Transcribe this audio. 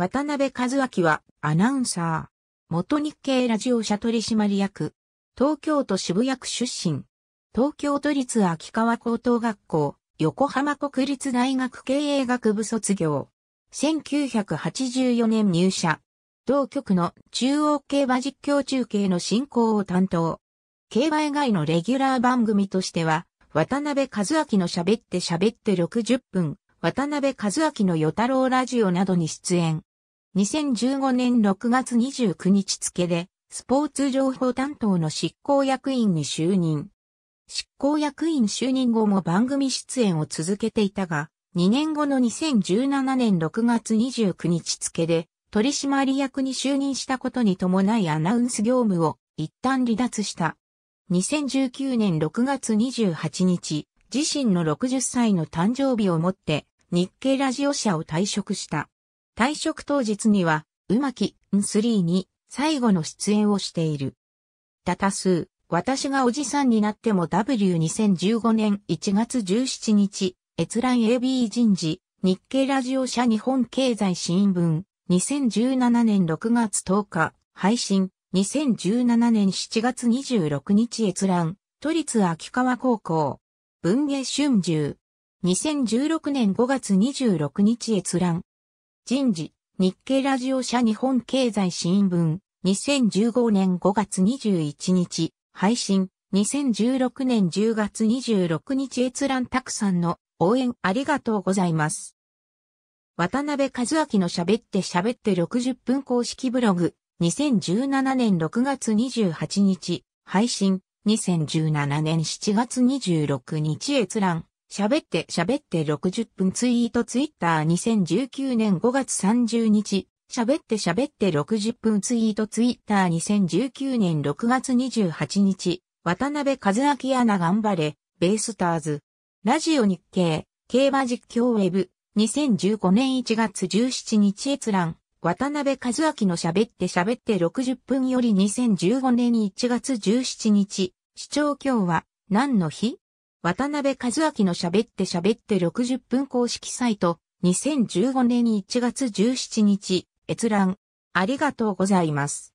渡辺和明はアナウンサー。元日経ラジオ社取締役。東京都渋谷区出身。東京都立秋川高等学校、横浜国立大学経営学部卒業。1984年入社。同局の中央競馬実況中継の進行を担当。競馬以外のレギュラー番組としては、渡辺和明の喋って喋って60分、渡辺和明の与太郎ラジオなどに出演。2015年6月29日付で、スポーツ情報担当の執行役員に就任。執行役員就任後も番組出演を続けていたが、2年後の2017年6月29日付で、取締役に就任したことに伴いアナウンス業務を一旦離脱した。2019年6月28日、自身の60歳の誕生日をもって、日経ラジオ社を退職した。退職当日には、うまき、ん3に最後の出演をしている。多た数、私がおじさんになっても W2015 年1月17日、閲覧 AB 人事、日経ラジオ社日本経済新聞、2017年6月10日、配信、2017年7月26日閲覧、都立秋川高校、文芸春秋、2016年5月26日閲覧、人事、日経ラジオ社日本経済新聞、2015年5月21日、配信、2016年10月26日閲覧たくさんの応援ありがとうございます。渡辺和明の喋って喋って60分公式ブログ、2017年6月28日、配信、2017年7月26日閲覧。喋って喋って60分ツイートツイッター2019年5月30日。喋って喋って60分ツイートツイッター2019年6月28日。渡辺和明アナ頑張れ、ベースターズ。ラジオ日経、競馬実況ウェブ。2015年1月17日閲覧。渡辺和明の喋って喋って60分より2015年1月17日。視聴今日は何の日渡辺和明の喋って喋って60分公式サイト、2015年1月17日、閲覧。ありがとうございます。